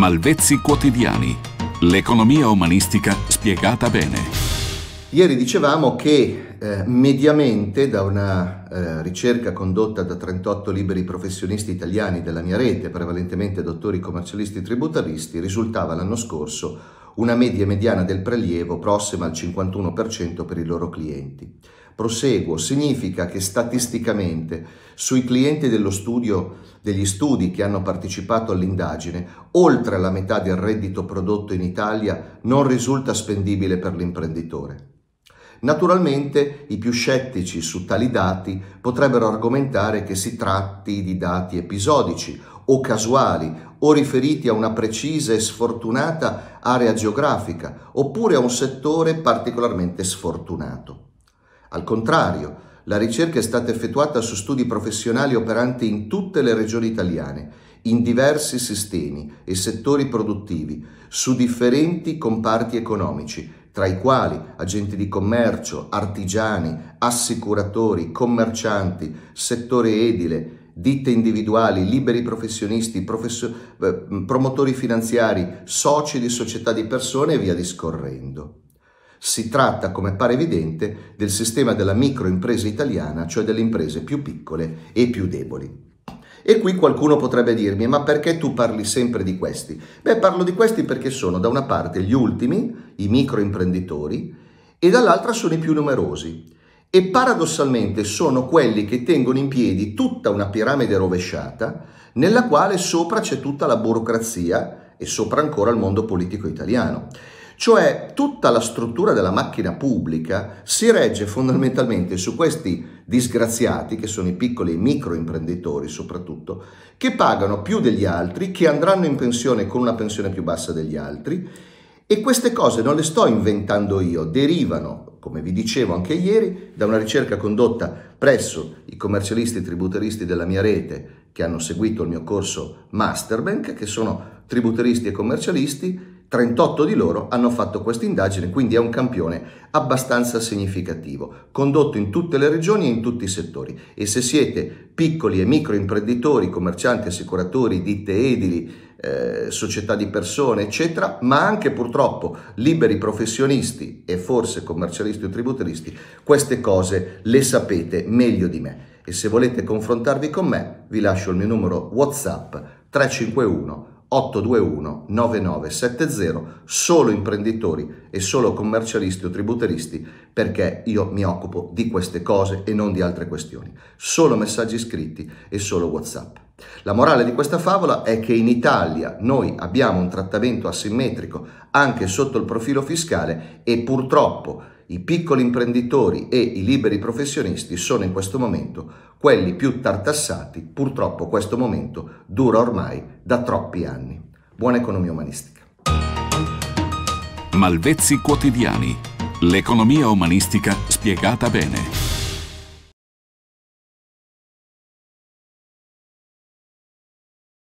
Malvezzi quotidiani. L'economia umanistica spiegata bene. Ieri dicevamo che eh, mediamente da una eh, ricerca condotta da 38 liberi professionisti italiani della mia rete, prevalentemente dottori commercialisti tributaristi, risultava l'anno scorso una media mediana del prelievo prossima al 51% per i loro clienti. Proseguo, significa che statisticamente sui clienti studio, degli studi che hanno partecipato all'indagine, oltre la metà del reddito prodotto in Italia non risulta spendibile per l'imprenditore. Naturalmente i più scettici su tali dati potrebbero argomentare che si tratti di dati episodici o casuali o riferiti a una precisa e sfortunata area geografica, oppure a un settore particolarmente sfortunato. Al contrario, la ricerca è stata effettuata su studi professionali operanti in tutte le regioni italiane, in diversi sistemi e settori produttivi, su differenti comparti economici, tra i quali agenti di commercio, artigiani, assicuratori, commercianti, settore edile, ditte individuali, liberi professionisti, professor- eh, promotori finanziari, soci di società di persone e via discorrendo. Si tratta, come pare evidente, del sistema della microimpresa italiana, cioè delle imprese più piccole e più deboli. E qui qualcuno potrebbe dirmi, ma perché tu parli sempre di questi? Beh, parlo di questi perché sono da una parte gli ultimi, i microimprenditori, e dall'altra sono i più numerosi e paradossalmente sono quelli che tengono in piedi tutta una piramide rovesciata nella quale sopra c'è tutta la burocrazia e sopra ancora il mondo politico italiano. Cioè tutta la struttura della macchina pubblica si regge fondamentalmente su questi disgraziati, che sono i piccoli e micro imprenditori soprattutto, che pagano più degli altri, che andranno in pensione con una pensione più bassa degli altri e queste cose non le sto inventando io, derivano, come vi dicevo anche ieri, da una ricerca condotta presso i commercialisti e tributaristi della mia rete che hanno seguito il mio corso Masterbank, che sono tributaristi e commercialisti, 38 di loro hanno fatto questa indagine, quindi è un campione abbastanza significativo, condotto in tutte le regioni e in tutti i settori. E se siete piccoli e microimprenditori, commercianti, assicuratori, ditte edili, eh, società di persone, eccetera, ma anche purtroppo liberi professionisti e forse commercialisti o tributaristi, queste cose le sapete meglio di me. E se volete confrontarvi con me, vi lascio il mio numero WhatsApp 351 821 9970 solo imprenditori e solo commercialisti o tributaristi perché io mi occupo di queste cose e non di altre questioni. Solo messaggi scritti e solo WhatsApp. La morale di questa favola è che in Italia noi abbiamo un trattamento asimmetrico anche sotto il profilo fiscale e purtroppo i piccoli imprenditori e i liberi professionisti sono in questo momento quelli più tartassati, purtroppo questo momento dura ormai da troppi anni. Buona economia umanistica. Malvezzi quotidiani. L'economia umanistica spiegata bene.